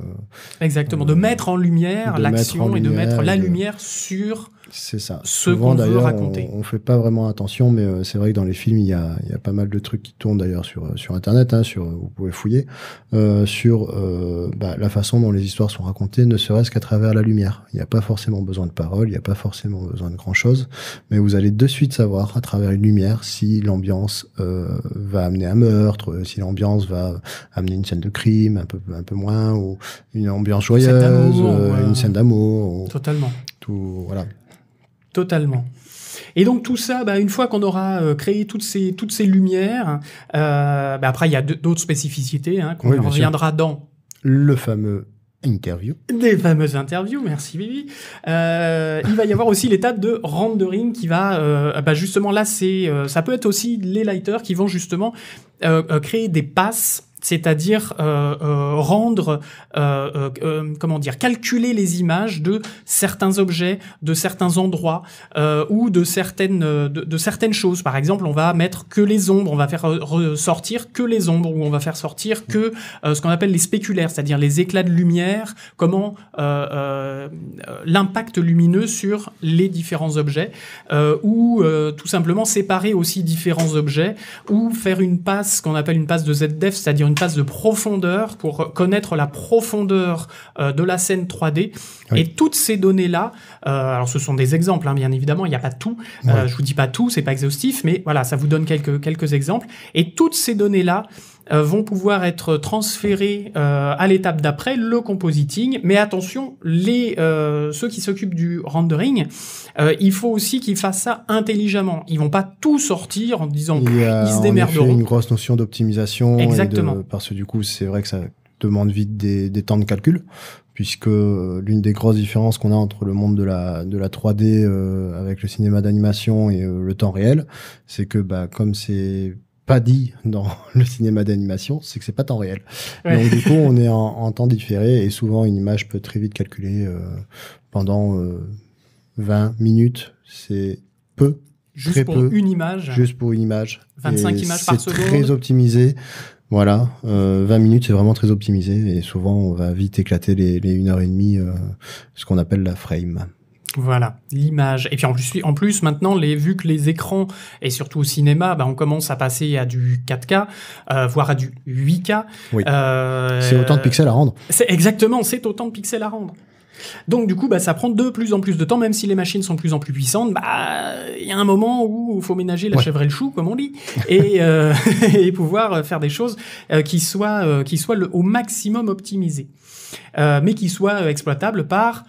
Exactement, de mettre en lumière l'action et de mettre la lumière sur c'est ça. Souvent, d'ailleurs, On, fait pas vraiment attention, mais euh, c'est vrai que dans les films, il y a, y a, pas mal de trucs qui tournent d'ailleurs sur euh, sur internet. Hein, sur, euh, vous pouvez fouiller euh, sur euh, bah, la façon dont les histoires sont racontées, ne serait-ce qu'à travers la lumière. Il n'y a pas forcément besoin de paroles, il n'y a pas forcément besoin de grand chose, mais vous allez de suite savoir à travers une lumière si l'ambiance va amener un meurtre, si l'ambiance va amener une scène de crime, un peu un peu moins, ou une ambiance joyeuse, une scène d'amour. Totalement. Tout voilà. Totalement. Et donc tout ça, bah, une fois qu'on aura euh, créé toutes ces, toutes ces lumières, euh, bah, après il y a d'autres spécificités hein, qu'on reviendra dans le fameux interview. Des fameuses interviews, merci Bibi. Euh, il va y avoir aussi l'étape de rendering qui va, bah, justement là, c'est, ça peut être aussi les lighters qui vont justement créer des passes c'est-à-dire euh, euh, rendre, euh, comment dire, calculer les images de certains objets, de certains endroits ou de certaines, de, certaines choses. Par exemple, on va mettre que les ombres, on va faire ressortir que les ombres ou on va faire sortir que ce qu'on appelle les spéculaires, c'est-à-dire les éclats de lumière, comment l'impact lumineux sur les différents objets ou tout simplement séparer aussi différents objets ou faire une passe ce qu'on appelle une passe de ZDEF, c'est-à-dire une phase de profondeur pour connaître la profondeur euh, de la scène 3D. Et toutes ces données-là, euh, alors ce sont des exemples, hein, bien évidemment, il n'y a pas tout. Euh, je vous dis pas tout, c'est pas exhaustif, mais voilà, ça vous donne quelques quelques exemples. Et toutes ces données-là euh, vont pouvoir être transférés euh, à l'étape d'après, le compositing. Mais attention, les, euh, ceux qui s'occupent du rendering, il faut aussi qu'ils fassent ça intelligemment. Ils vont pas tout sortir en disant il a, ils se démerderont. une grosse notion d'optimisation. Exactement. parce que du coup, c'est vrai que ça demande vite des, temps de calcul puisque l'une des grosses différences qu'on a entre le monde de la de la 3D avec le cinéma d'animation et le temps réel, c'est que bah comme c'est dit dans le cinéma d'animation, c'est que c'est pas temps réel. Donc du coup, on est en, temps différé et souvent une image peut très vite calculer euh, pendant 20 euh, minutes. C'est peu. Juste pour une image. Juste pour une image. 25 images par seconde. C'est très optimisé. Voilà, 20 euh, minutes, c'est vraiment très optimisé et souvent on va vite éclater les, les 1h30, ce qu'on appelle la frame. Voilà, l'image. Et puis en plus, en plus maintenant, les, vu que les écrans, et surtout au cinéma, bah, on commence à passer à du 4K, euh, voire à du 8K. Oui. Euh, c'est autant de pixels à rendre. C'est exactement, c'est autant de pixels à rendre. Donc du coup, bah, ça prend de plus en plus de temps, même si les machines sont de plus en plus puissantes. Bah, il y a un moment où il faut ménager la chèvre et le chou, comme on dit, et, euh, pouvoir faire des choses qui soient, qui soient au maximum optimisées, mais qui soient exploitables par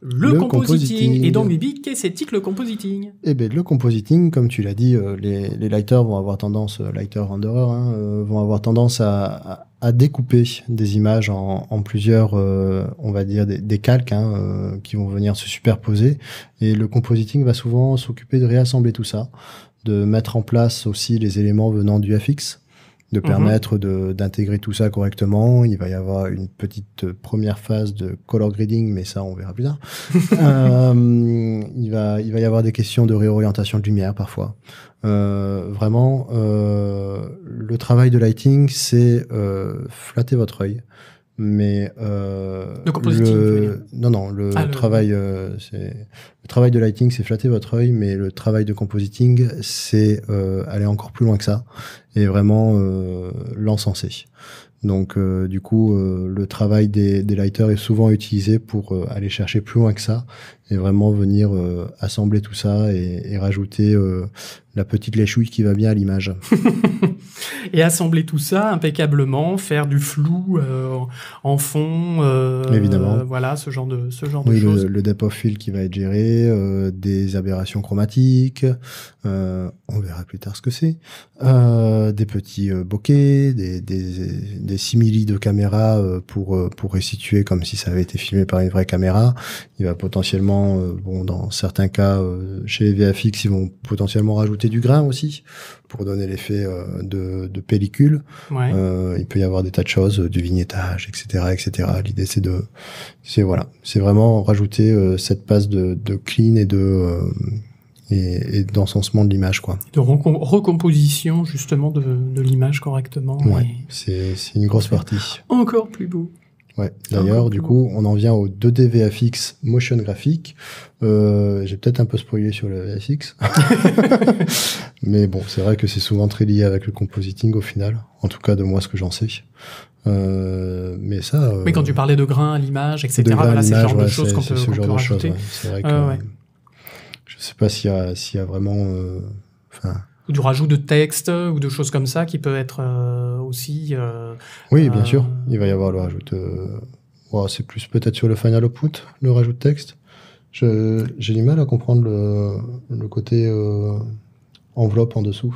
le, compositing. Et donc, Bibi, qu'est-ce que le compositing Eh bien, le compositing, comme tu l'as dit, euh, les, les, lighters vont avoir tendance, euh, lighter renderer, hein, euh, vont avoir tendance à, à, découper des images en, plusieurs, on va dire, des, des calques hein, qui vont venir se superposer. Et le compositing va souvent s'occuper de réassembler tout ça de mettre en place aussi les éléments venant du FX, de mhm. permettre d'intégrer tout ça correctement. Il va y avoir une petite euh, première phase de color grading, mais ça, on verra plus tard. Euh, il, va, il va y avoir des questions de réorientation de lumière parfois. Euh, vraiment, le travail de lighting, c'est flatter votre œil mais euh, le... non non le ah, travail euh, c'est le travail de lighting c'est flatter votre œil mais le travail de compositing c'est euh, aller encore plus loin que ça et vraiment l'encenser donc du coup le travail des, des lighters est souvent utilisé pour aller chercher plus loin que ça et vraiment venir euh, assembler tout ça et, rajouter euh, la petite léchouille qui va bien à l'image. et assembler tout ça impeccablement, faire du flou euh, en fond, évidemment, voilà ce genre de ce genre de choses. Le, depth of field qui va être géré, des aberrations chromatiques, on verra plus tard ce que c'est, des petits bokeh, des, des, de caméra pour pour restituer comme si ça avait été filmé par une vraie caméra. Il va potentiellement euh, bon, dans certains cas, euh, chez les VFX, ils vont potentiellement rajouter du grain aussi pour donner l'effet euh, de, de, pellicule. il peut y avoir des tas de choses, du vignettage, etc., etc. L'idée, c'est de, c'est voilà, c'est vraiment rajouter cette passe de, clean et de et, d'encensement de l'image, quoi. De recomposition justement de, l'image correctement. c'est une grosse partie. Encore plus beau. Ah d'ailleurs, du coup, on en vient au 2D VFX motion graphique. Euh, j'ai peut-être un peu spoilé sur le VFX. Mais bon, c'est vrai que c'est souvent très lié avec le compositing au final. En tout cas, de moi, ce que j'en sais. Euh, mais ça. Euh, quand tu parlais de grains l'image, etc., c'est genre de choses qu'on peut, rajouter. vrai que, Je sais pas s'il y, a vraiment ou du rajout de texte ou de choses comme ça qui peut être euh, aussi. Euh, oui, bien euh, sûr. Il va y avoir le rajout de. c'est plus peut-être sur le final output, le rajout de texte. J'ai du mal à comprendre le, le côté enveloppe en dessous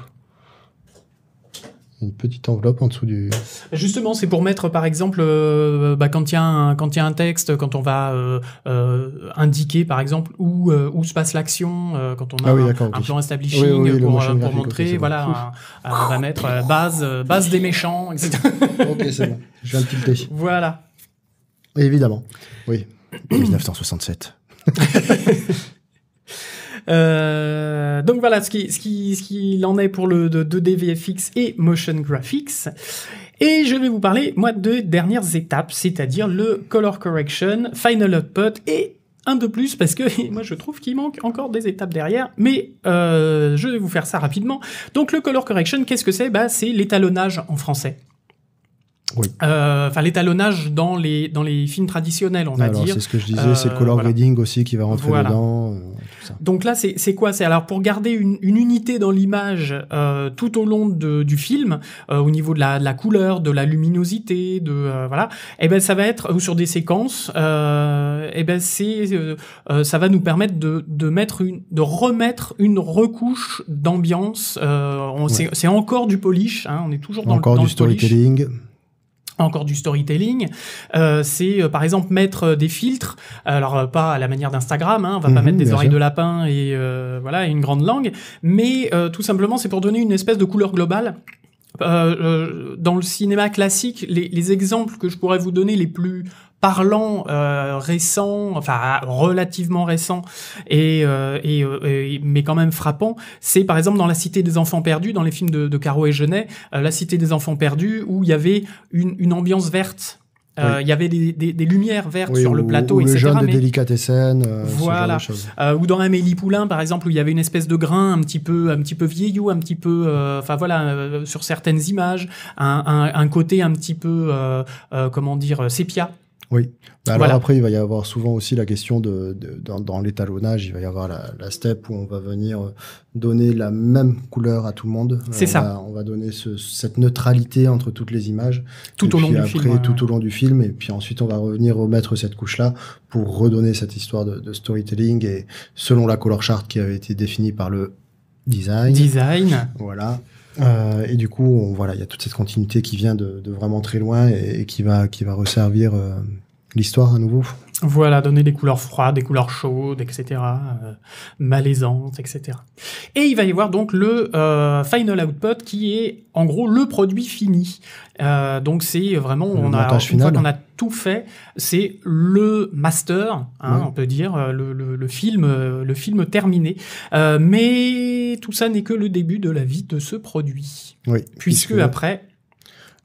une petite enveloppe en dessous du. Bah, justement, c'est pour mettre, par exemple, euh, bah, quand il y, a un texte, quand on va euh, euh, indiquer, par exemple, où, où se passe l'action, quand on a ah un, plan establishing pour, montrer, voilà, on va mettre base, base des méchants, etc. ok, c'est bon, je vais le Voilà. Évidemment, oui. 1967. Euh, donc voilà ce qu'il qui, ce en est pour le de 2D et Motion Graphics. Et je vais vous parler, moi, de dernières étapes, c'est-à-dire le color correction, final output et un de plus parce que moi je trouve qu'il manque encore des étapes derrière, mais euh, je vais vous faire ça rapidement. Donc le color correction, qu'est-ce que c'est Bah c'est l'étalonnage en français. Oui. Euh, enfin, l'étalonnage dans les, dans les films traditionnels, on va dire. C'est ce que je disais, c'est le color grading aussi qui va rentrer dedans. Donc là, c'est quoi C'est alors pour garder une, une unité dans l'image euh, tout au long de, du film, euh, au niveau de la, de la, couleur, de la luminosité, de euh, voilà. Et eh ben ça va être ou sur des séquences. et eh ben c'est ça va nous permettre de, de mettre une, de remettre une recouche d'ambiance. C'est encore du polish. Hein, on est toujours dans encore le, Encore du storytelling encore du storytelling, euh, c'est euh, par exemple mettre euh, des filtres, alors pas à la manière d'Instagram, hein, on va pas mhm, mettre des oreilles de lapin et voilà une grande langue, mais tout simplement c'est pour donner une espèce de couleur globale. dans le cinéma classique, les, les exemples que je pourrais vous donner les plus parlant euh, récent, enfin relativement récent, euh, euh, et, mais quand même frappant, c'est par exemple dans La Cité des Enfants Perdus, dans les films de, de Caro et Genet, La Cité des Enfants Perdus, où il y avait une, ambiance verte. Il y avait des, lumières vertes sur le plateau, ou Le jeune mais... délicatesse, voilà. ou dans Amélie Poulain, par exemple, où il y avait une espèce de grain un petit peu, un petit peu vieillot, un petit peu, enfin voilà, sur certaines images, un, un, côté un petit peu, comment dire, sépia. Oui. Bah, alors après, il va y avoir souvent aussi la question de, dans, l'étalonnage, il va y avoir la, step où on va venir euh, donner la même couleur à tout le monde. Euh, C'est ça. on va donner cette neutralité entre toutes les images. Tout au long du après, film. Tout au long du film. Et puis ensuite, on va revenir remettre cette couche-là pour redonner cette histoire de, de storytelling et selon la color chart qui avait été définie par le design. Design. Voilà. Euh, et du coup, voilà, il y a toute cette continuité qui vient de, de vraiment très loin et, et, qui va qui va resservir euh, l'histoire à nouveau. Voilà, donner des couleurs froides, des couleurs chaudes, etc., euh, malaisantes, etc. Et il va y avoir donc le euh, final output qui est en gros le produit fini. Euh, donc c'est vraiment, on a, une fois qu'on a tout fait, c'est le master, hein, on peut dire, le, film, le film terminé. mais tout ça n'est que le début de la vie de ce produit. Oui. Puisque, après,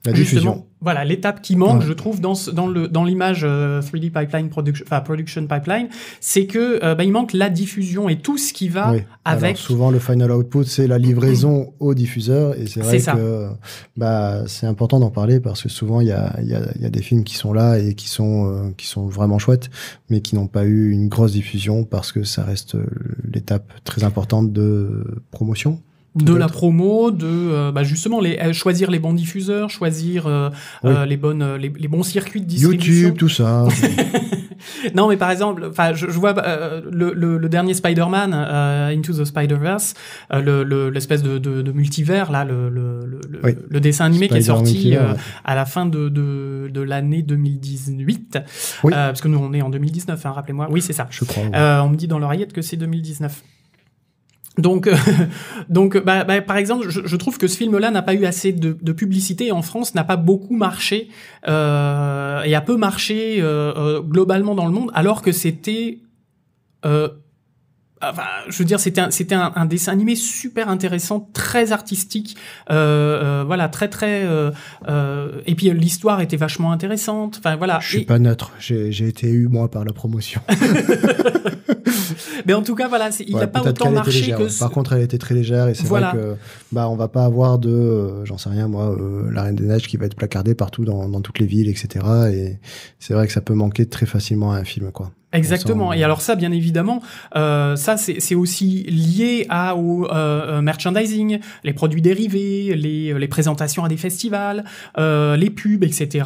la diffusion voilà l'étape qui manque, je trouve, dans, le dans l'image 3D euh, pipeline production, enfin production pipeline, c'est que euh, bah, il manque la diffusion et tout ce qui va avec. souvent, le final output, c'est la livraison au diffuseur, et c'est vrai que bah, c'est important d'en parler parce que souvent il y a des films qui sont là et qui sont euh, qui sont vraiment chouettes, mais qui n'ont pas eu une grosse diffusion parce que ça reste l'étape très importante de promotion de la promo, de euh, bah, justement les, euh, choisir les bons diffuseurs, choisir euh, les bonnes les, bons circuits de distribution. YouTube, tout ça. non, mais par exemple, enfin, je, vois le, dernier Spider-Man Into the Spider-Verse, l'espèce de, multivers là, le, le, dessin animé qui est sorti à la fin de, l'année 2018, oui. parce que nous on est en 2019, hein, rappelez-moi. Oui, c'est ça. Je on me dit dans l'oreillette que c'est 2019. Donc, euh, donc euh, bah, bah, par exemple, je, trouve que ce film-là n'a pas eu assez de, publicité en France, n'a pas beaucoup marché euh, et a peu marché globalement dans le monde, alors que c'était Enfin, je veux dire, c'était un, c'était un, dessin animé super intéressant, très artistique, euh, euh voilà, très très. Euh, euh et puis euh, l'histoire était vachement intéressante. Enfin voilà. Je suis pas neutre. J'ai, été eu moi par la promotion. Mais en tout cas, voilà, il n'a a pas autant marché que. Par contre, elle était très légère et c'est vrai que bah on va pas avoir de, j'en sais rien moi, la Reine des Neiges qui va être placardée partout dans, dans toutes les villes, etc. Et c'est vrai que ça peut manquer très facilement à un film, quoi. Exactement. Et alors ça, bien évidemment, euh, ça c'est aussi lié à au euh, merchandising, les produits dérivés, les, euh, les présentations à des festivals, euh, les pubs, etc.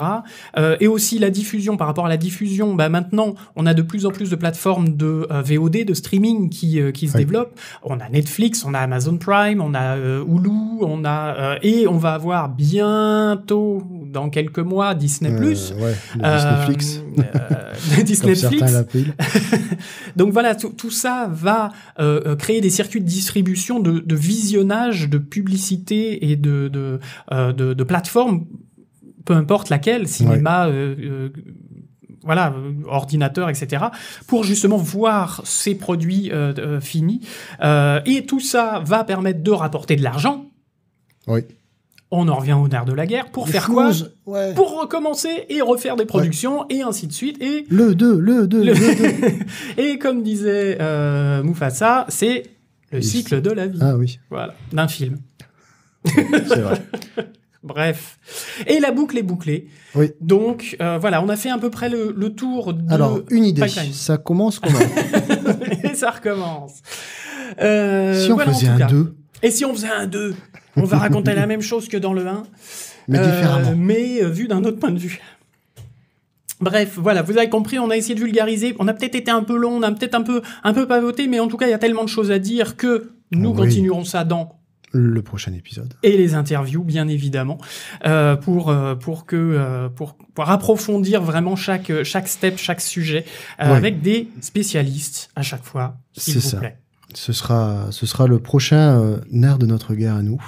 Euh, et aussi la diffusion. Par rapport à la diffusion, bah maintenant on a de plus en plus de plateformes de VOD, de streaming qui qui se développent. On a Netflix, on a Amazon Prime, on a Hulu, on a et on va avoir bientôt dans quelques mois Disney Plus, Disney Netflix. Disney Donc voilà, tout ça va euh, euh, créer des circuits de distribution, de, visionnage, de publicité et de, de, euh, plateformes, peu importe laquelle, cinéma, voilà, ordinateur, etc., pour justement voir ces produits finis. et tout ça va permettre de rapporter de l'argent. Oui on en revient au nerf de la guerre, pour faire quoi Pour recommencer et refaire des productions, et ainsi de suite. Et le 2, le 2, le et comme disait euh, Mufasa, c'est le cycle de la vie. Ah oui. Voilà, d'un film. c'est vrai. Bref. Et la boucle est bouclée. Oui. Donc, euh, voilà, on a fait à peu près le, tour de. Alors, une idée. Ça commence comment Et ça recommence. Euh, si on faisait un 2. Et si on faisait un 2 on va raconter la même chose que dans le 1, mais, euh, mais euh, vu d'un autre point de vue. Bref, voilà, vous avez compris, on a essayé de vulgariser, on a peut-être été un peu long, on a peut-être un peu, un peu pavoté, mais en tout cas, il y a tellement de choses à dire que nous continuerons ça dans le prochain épisode. Et les interviews, bien évidemment, euh, pour, pour, que, pour, approfondir vraiment chaque, chaque step, chaque sujet, avec des spécialistes à chaque fois, s'il ça. Ce sera, ce sera le prochain nerf de notre guerre à nous.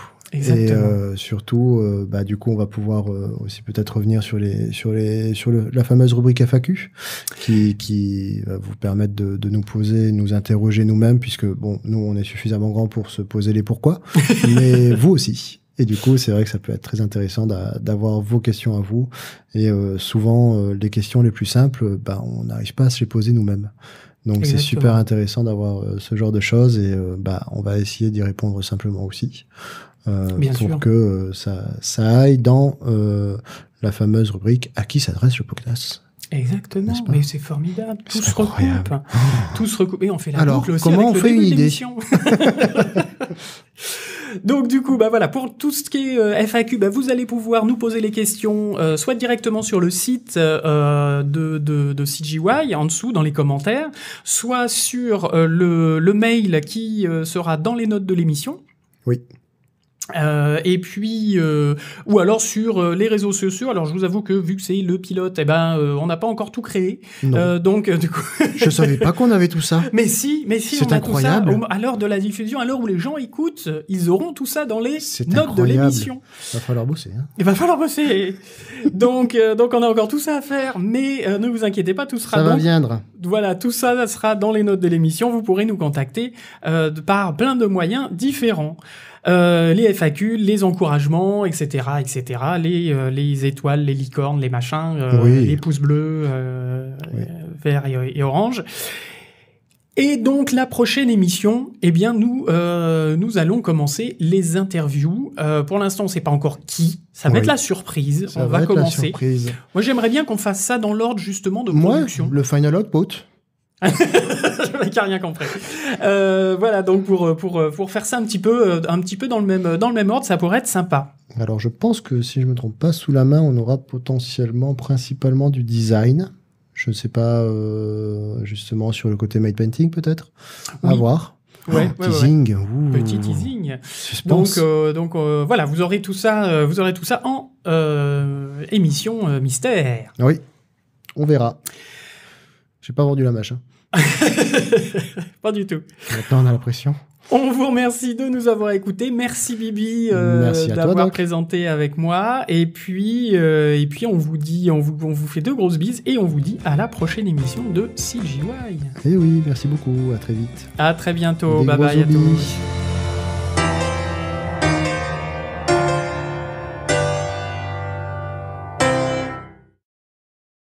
Et euh, surtout, euh, bah, du coup, on va pouvoir euh, aussi peut-être revenir sur, les, sur, les, sur le, la fameuse rubrique FAQ qui, qui va vous permettre de, de nous poser, nous interroger nous-mêmes, puisque bon, nous, on est suffisamment grand pour se poser les pourquoi, mais vous aussi. Et du coup, c'est vrai que ça peut être très intéressant d'avoir vos questions à vous. Et souvent, les questions les plus simples, bah, on n'arrive pas à se les poser nous-mêmes. Donc c'est super intéressant d'avoir ce genre de choses et bah, on va essayer d'y répondre simplement aussi. Euh, pour que euh, ça, ça, aille dans euh, la fameuse rubrique à qui s'adresse le podcast. Exactement, mais c'est formidable. Tout se recoupe. se Et on fait la boucle aussi comment on fait une idée Donc du coup, bah voilà, pour tout ce qui est FAQ, bah vous allez pouvoir nous poser les questions, soit directement sur le site de, de, en dessous, dans les commentaires, soit sur le, le, mail qui sera dans les notes de l'émission. Oui. Euh, et puis, euh, ou alors sur euh, les réseaux sociaux. Alors, je vous avoue que vu que c'est le pilote, eh ben, euh, on n'a pas encore tout créé. Euh, donc, du coup, je savais pas qu'on avait tout ça. Mais si, mais si, c'est incroyable. à l'heure de la diffusion, à l'heure où les gens écoutent, ils auront tout ça dans les notes de l'émission. Il va falloir bosser. Hein. Il va falloir bosser. donc, donc, on a encore tout ça à faire. Mais ne vous inquiétez pas, tout sera. Ça va viendre. Voilà, tout ça, ça sera dans les notes de l'émission. Vous pourrez nous contacter par plein de moyens différents. Euh, les FAQ, les encouragements, etc., etc., euh, les, étoiles, les licornes, les machins, euh, les pouces bleus, verts et, oranges. orange. Et donc la prochaine émission, eh bien nous nous allons commencer les interviews. pour l'instant, on sait pas encore qui. Ça va être la surprise. on va, commencer. Moi, j'aimerais bien qu'on fasse ça dans l'ordre justement de Moi, Le final output. qui rien compris. Euh, voilà, donc pour, pour, pour faire ça un petit peu, euh, un petit peu dans, le même, dans le même ordre, ça pourrait être sympa. Alors je pense que si je me trompe pas, sous la main, on aura potentiellement principalement du design. Je ne sais pas, euh, justement, sur le côté made painting peut-être. À voir. Ouais, Petit teasing. Donc, donc voilà, vous aurez tout ça, vous aurez tout ça en émission mystère. Oui, on verra. J'ai pas vendu la machin. Hein. pas du tout. Maintenant, on a la pression. On vous remercie de nous avoir écoutés. Merci Bibi euh, d'avoir présenté avec moi. Et puis, euh, et puis on vous dit, on vous, on vous fait deux grosses bises et on vous dit à la prochaine émission de CGY. Et eh oui, merci beaucoup. À très vite. À très bientôt. bye bye à tous.